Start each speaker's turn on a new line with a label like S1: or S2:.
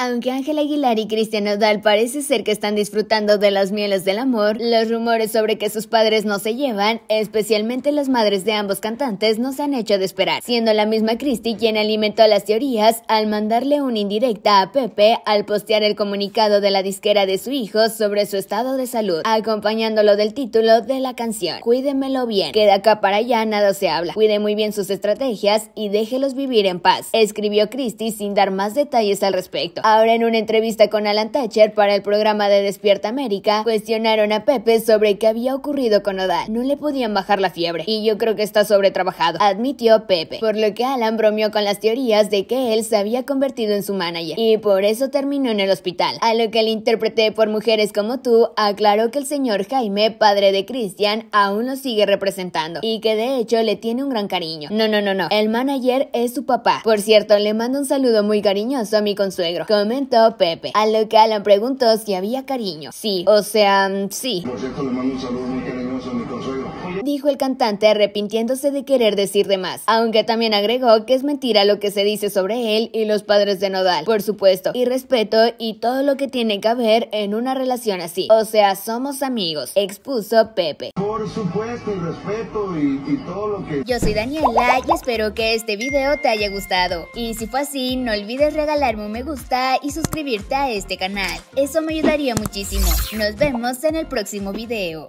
S1: Aunque Ángela Aguilar y Cristian Odal parece ser que están disfrutando de las mieles del amor, los rumores sobre que sus padres no se llevan, especialmente las madres de ambos cantantes, no se han hecho de esperar, siendo la misma Cristi quien alimentó las teorías al mandarle una indirecta a Pepe al postear el comunicado de la disquera de su hijo sobre su estado de salud, acompañándolo del título de la canción, Cuídemelo bien, que de acá para allá nada se habla, cuide muy bien sus estrategias y déjelos vivir en paz, escribió Cristi sin dar más detalles al respecto Ahora en una entrevista con Alan Thatcher para el programa de Despierta América, cuestionaron a Pepe sobre qué había ocurrido con Odal. No le podían bajar la fiebre y yo creo que está sobretrabajado, admitió Pepe, por lo que Alan bromeó con las teorías de que él se había convertido en su manager y por eso terminó en el hospital, a lo que el intérprete por Mujeres como tú aclaró que el señor Jaime, padre de Christian, aún lo sigue representando y que de hecho le tiene un gran cariño. No, no, no, no, el manager es su papá. Por cierto, le mando un saludo muy cariñoso a mi consuegro momento Pepe, a lo que Alan preguntó si había cariño. Sí, o sea, mm, sí. Dijo el cantante arrepintiéndose de querer decir de más, aunque también agregó que es mentira lo que se dice sobre él y los padres de Nodal, por supuesto, y respeto y todo lo que tiene que haber en una relación así. O sea, somos amigos, expuso Pepe por supuesto, y respeto y, todo lo que... Yo soy Daniela y espero que este video te haya gustado. Y si fue así, no olvides regalarme un me gusta y suscribirte a este canal. Eso me ayudaría muchísimo. Nos vemos en el próximo video.